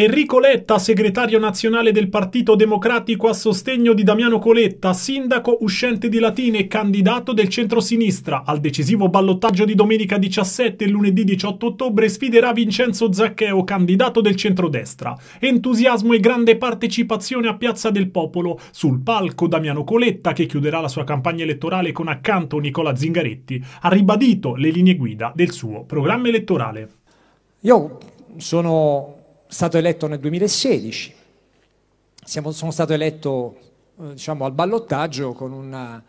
Enrico Letta, segretario nazionale del Partito Democratico a sostegno di Damiano Coletta, sindaco uscente di Latine e candidato del centro-sinistra. al decisivo ballottaggio di domenica 17 e lunedì 18 ottobre sfiderà Vincenzo Zaccheo, candidato del centrodestra. Entusiasmo e grande partecipazione a Piazza del Popolo. Sul palco Damiano Coletta, che chiuderà la sua campagna elettorale con accanto Nicola Zingaretti, ha ribadito le linee guida del suo programma elettorale. Io sono stato eletto nel 2016, Siamo, sono stato eletto eh, diciamo, al ballottaggio con, una,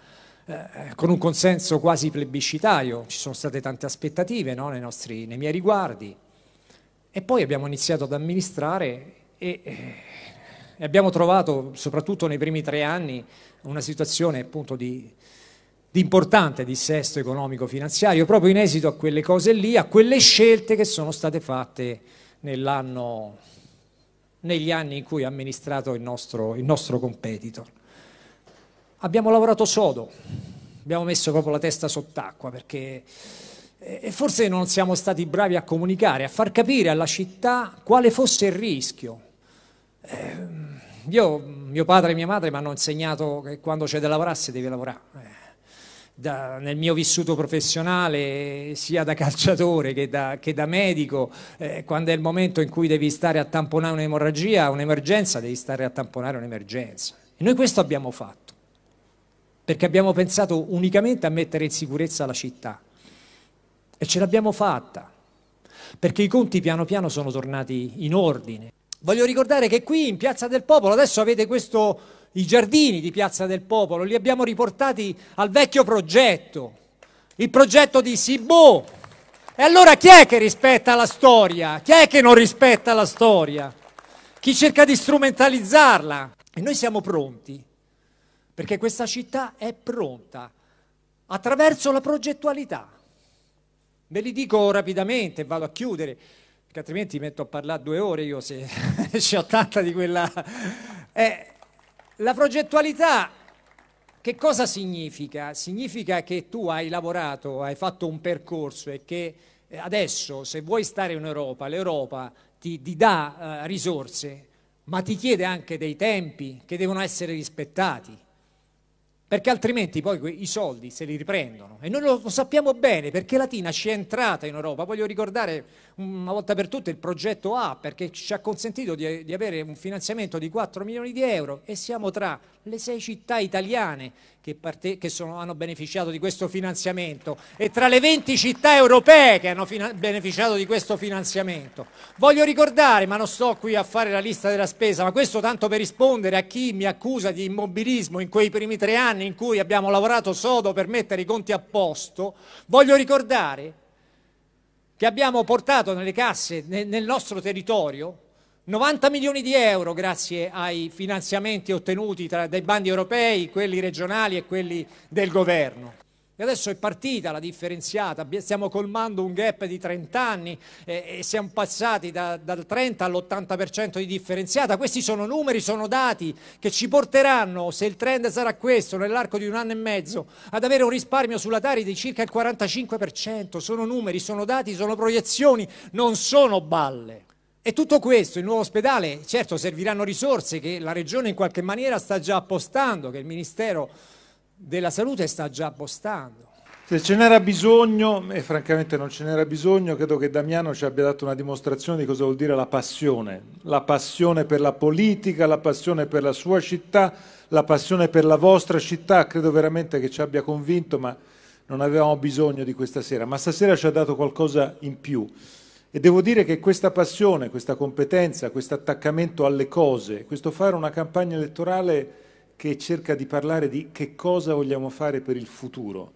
eh, eh, con, un consenso quasi plebiscitario, ci sono state tante aspettative no, nei, nostri, nei, miei riguardi e poi abbiamo iniziato ad amministrare e, eh, e abbiamo trovato soprattutto nei primi tre anni una situazione appunto di, di importante dissesto economico-finanziario, proprio in esito a quelle cose lì, a quelle scelte che sono state fatte negli anni in cui ha amministrato il nostro, il nostro competitor. Abbiamo lavorato sodo, abbiamo messo proprio la testa sott'acqua perché eh, e forse non siamo stati bravi a comunicare, a far capire alla città quale fosse il rischio. Ehm, io, mio padre e mia madre mi hanno insegnato che quando c'è da lavorare si deve lavorare. Eh da, nel mio vissuto professionale, sia da calciatore che da, che da medico, eh, quando è il momento in cui devi stare a tamponare un'emorragia, un'emergenza, devi stare a tamponare un'emergenza. E noi questo abbiamo fatto, perché abbiamo pensato unicamente a mettere in sicurezza la città. E ce l'abbiamo fatta, perché i conti piano piano sono tornati in ordine. Voglio ricordare che qui in Piazza del Popolo adesso avete questo i giardini di Piazza del Popolo, li abbiamo riportati al vecchio progetto, il progetto di Sibò. E allora chi è che rispetta la storia? Chi è che non rispetta la storia? Chi cerca di strumentalizzarla? E noi siamo pronti, perché questa città è pronta attraverso la progettualità. Ve li dico rapidamente, vado a chiudere, perché altrimenti metto a parlare due ore io se ho tanta di quella... Eh, la progettualità che cosa significa? Significa che tu hai lavorato, hai fatto un percorso e che eh, adesso se vuoi stare in Europa, l'Europa ti, ti dà uh, risorse, ma ti chiede anche dei tempi che devono essere rispettati perché altrimenti poi i soldi se li riprendono. E noi lo, sappiamo bene perché Latina ci è entrata in Europa. Voglio ricordare una volta per tutte il progetto A perché ci ha consentito di, di avere un finanziamento di 4 milioni di euro e siamo tra le sei città italiane che, parte, che sono, hanno beneficiato di questo finanziamento e tra le 20 città europee che hanno beneficiato di questo finanziamento. Voglio ricordare, ma non sto qui a fare la lista della spesa, ma questo tanto per rispondere a chi mi accusa di immobilismo in quei primi tre anni anni in cui abbiamo lavorato sodo per mettere i conti a posto, voglio ricordare che abbiamo portato nelle casse, nel nostro territorio, 90 milioni di euro grazie ai finanziamenti ottenuti tra, dai bandi europei, quelli regionali e quelli del governo. E adesso è partita la differenziata, stiamo colmando un gap di 30 anni eh, e siamo passati da, dal 30 all'80% di differenziata. Questi sono numeri, sono dati che ci porteranno, se il trend sarà questo, nell'arco di un anno e mezzo, ad avere un risparmio sulla Tari di circa il 45%. Sono numeri, sono dati, sono proiezioni, non sono balle. E tutto questo, il nuovo ospedale, certo serviranno risorse che la Regione in qualche maniera sta già appostando, che il Ministero della salute sta già postando. Se ce n'era bisogno, e francamente non ce n'era bisogno, credo che Damiano ci abbia dato una dimostrazione di cosa vuol dire la passione, la passione per la politica, la passione per la sua città, la passione per la vostra città, credo veramente che ci abbia convinto, ma non avevamo bisogno di questa sera, ma stasera ci ha dato qualcosa in più. E devo dire che questa passione, questa competenza, questo attaccamento alle cose, questo fare una campagna elettorale che cerca di parlare di che cosa vogliamo fare per il futuro.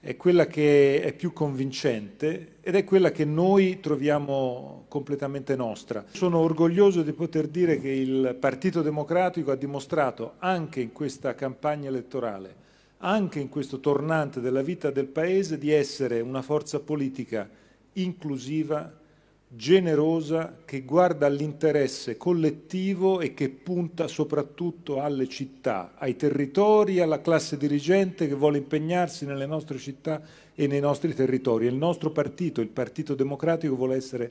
È quella che è più convincente ed è quella che noi troviamo completamente nostra. Sono orgoglioso di poter dire che il Partito Democratico ha dimostrato anche in questa campagna elettorale, anche in questo tornante della vita del Paese, di essere una forza politica inclusiva, generosa che guarda all'interesse collettivo e che punta soprattutto alle città, ai territori, alla classe dirigente che vuole impegnarsi nelle nostre città e nei nostri territori. Il nostro partito, il Partito Democratico, vuole essere